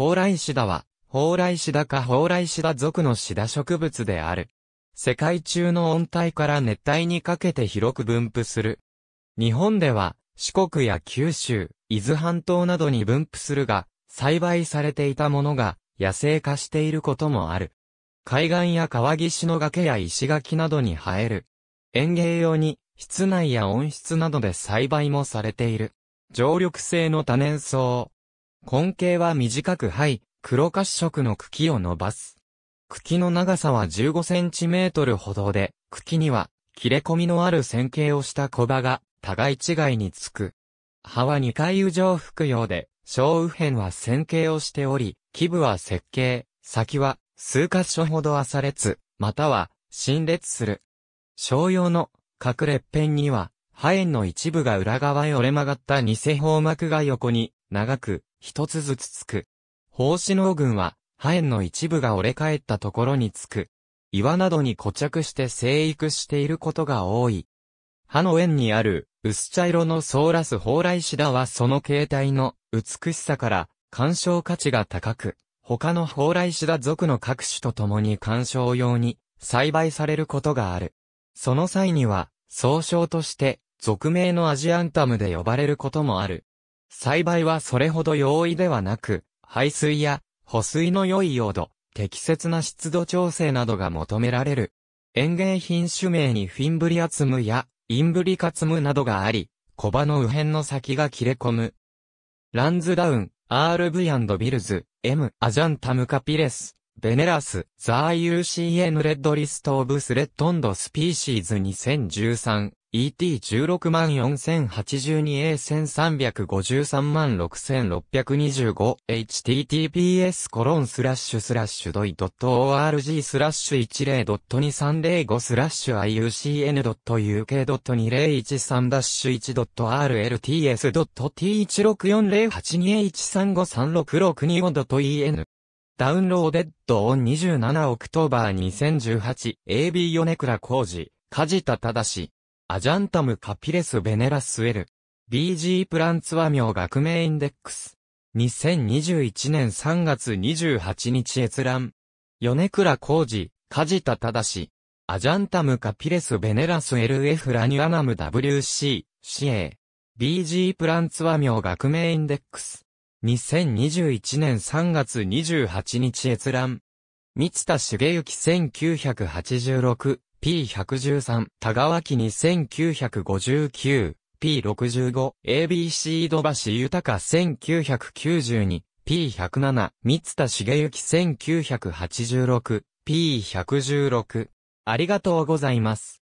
蓬莱シダは、蓬莱シダか蓬莱シダ属のシダ植物である。世界中の温帯から熱帯にかけて広く分布する。日本では、四国や九州、伊豆半島などに分布するが、栽培されていたものが野生化していることもある。海岸や川岸の崖や石垣などに生える。園芸用に、室内や温室などで栽培もされている。常緑性の多年草、根茎は短く肺、黒褐色の茎を伸ばす。茎の長さは15センチメートルほどで、茎には切れ込みのある線形をした小葉が互い違いにつく。葉は二回右上服用で、小右辺は線形をしており、基部は設計、先は数箇所ほど浅裂、または新裂する。小用のっぺんには、葉炎の一部が裏側へ折れ曲がった偽方膜が横に長く一つずつつく。胞子能群は、破炎の一部が折れ返ったところにつく。岩などに固着して生育していることが多い。葉の縁にある、薄茶色のソーラス蓬莱シダはその形態の美しさから、鑑賞価値が高く、他の蓬莱シダ属の各種と共に鑑賞用に栽培されることがある。その際には、総称として、俗名のアジアンタムで呼ばれることもある。栽培はそれほど容易ではなく、排水や保水の良い用土、適切な湿度調整などが求められる。園芸品種名にフィンブリアツムやインブリカツムなどがあり、小葉の右辺の先が切れ込む。ランズダウン、RV& ビルズ、M、アジャンタムカピレス、ベネラス、ザー UCN レッドリストオブスレッドンドスピーシーズ2013。ET16 万 4082A1353 万 6625https コロンスラッシュスラッシュドイ .org スラッシュ10.2305スラッシュ iucn.uk.2013 ダッシュ 1.rlts.t164082h353662.en ダウンローデッドオン27オクトーバー 2018AB ヨネジカジタ梶田正アジャンタムカピレスベネラスエル。BG プランツミ名学名インデックス。2021年3月28日閲覧。米倉浩二、梶田正。アジャンタムカピレスベネラスエ f ラニュアナム WC、CA。BG プランツミ名学名インデックス。2021年3月28日閲覧。三田茂之1986、P113、田川記に1959、P65、ABC 井戸橋豊1992、P107、三田茂之1986、P116。ありがとうございます。